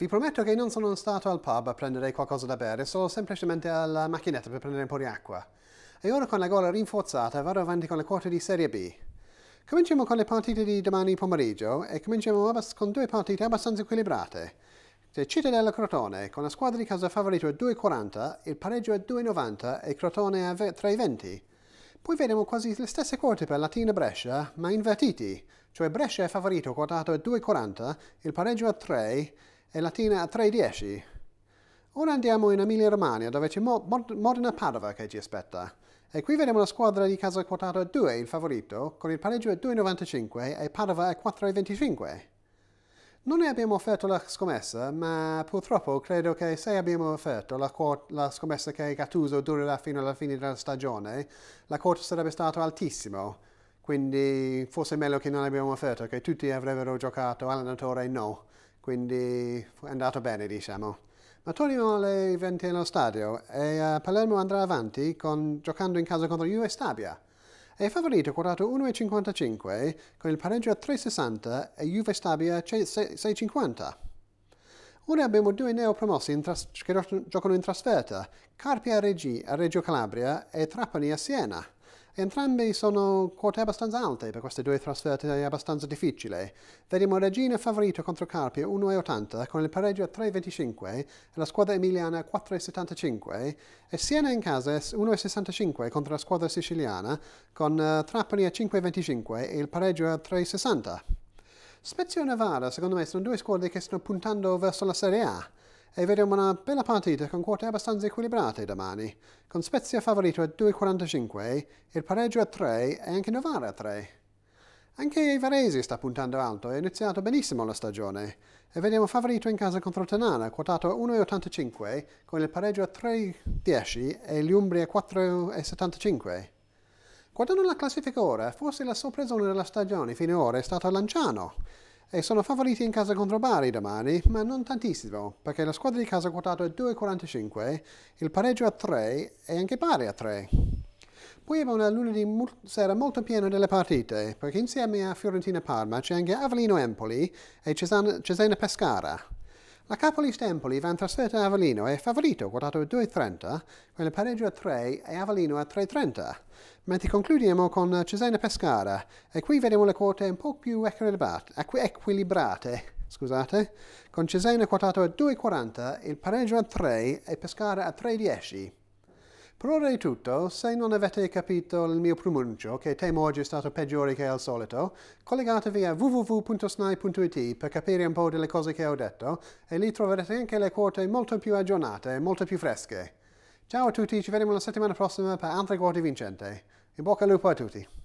Vi prometto che non sono stato al pub a prendere qualcosa da bere, sono semplicemente alla macchinetta per prendere un po' di acqua. E ora con la gola rinforzata vado avanti con le quote di Serie B. Cominciamo con le partite di domani pomeriggio e cominciamo con due partite abbastanza equilibrate. Cittadella Crotone, con la squadra di casa favorito a 2,40, il pareggio a 2,90 e Crotone a 3,20. Poi vedremo quasi le stesse quote per Latina Brescia, ma invertiti, cioè Brescia è favorito quotato a 2,40, il pareggio a 3 è Latina 3.10. Ora andiamo in Emilia Romagna, dove c'è Modena Padova che ci aspetta. E qui vediamo la squadra di casa quotata 2 il favorito, con il pareggio a 2,95 e Padova a 4,25. Non ne abbiamo offerto la scommessa, ma purtroppo credo che se abbiamo offerto la, la scommessa che Gattuso durerà fino alla fine della stagione, la quota sarebbe stata altissima. Quindi forse è meglio che non abbiamo offerto, che tutti avrebbero giocato, allenatore no quindi è andato bene diciamo. Ma torniamo alle 20 allo stadio e uh, Palermo andrà avanti con, giocando in casa contro Juve Stabia. È favorito quotato 1,55 con il pareggio a 3,60 e Juve Stabia 6,50. Ora abbiamo due neopromossi che giocano in trasferta, Carpi a, Regi, a Reggio Calabria e Trapani a Siena. Entrambi sono quote abbastanza alte per queste due trasferte abbastanza difficili. Vediamo Regina favorito contro Carpi 1,80 con il pareggio a 3,25 e la squadra emiliana 4,75 e Siena in casa 1,65 contro la squadra siciliana con eh, Trapani a 5,25 e il pareggio a 3,60. Spezia e Novara secondo me sono due squadre che stanno puntando verso la Serie A e vedremo una bella partita con quote abbastanza equilibrate domani, con Spezia favorito a 2,45, il pareggio a 3 e anche Novara a 3. Anche Varese sta puntando alto e ha iniziato benissimo la stagione. E vediamo favorito in casa contro Tenana, quotato a 1,85, con il pareggio a 3,10 e l'Umbria a 4,75. Guardando la classifica ora, forse la sorpresa della stagione finora è stata Lanciano, e sono favoriti in casa contro Bari domani, ma non tantissimo, perché la squadra di casa ha quotato a 2,45, il pareggio a 3 e anche Bari a 3. Poi abbiamo una lunedì sera molto piena delle partite, perché insieme a Fiorentina Parma c'è anche Avellino Empoli e Cesana Pescara. La Capolis Empoli va in trasferta a Avellino e è favorito, quotato a 2,30, con il pareggio a 3 e Avellino a 3,30. Mentre concludiamo con Cesena Pescara, e qui vediamo le quote un po' più equilibrate, scusate, con Cesena quotato a 2,40, il pareggio a 3 e Pescara a 3,10. Per è tutto, se non avete capito il mio pronuncio, che temo oggi è stato peggiore che al solito, collegatevi a www.snai.it per capire un po' delle cose che ho detto e lì troverete anche le quote molto più aggiornate e molto più fresche. Ciao a tutti, ci vediamo la settimana prossima per altre quote vincenti. In bocca al lupo a tutti!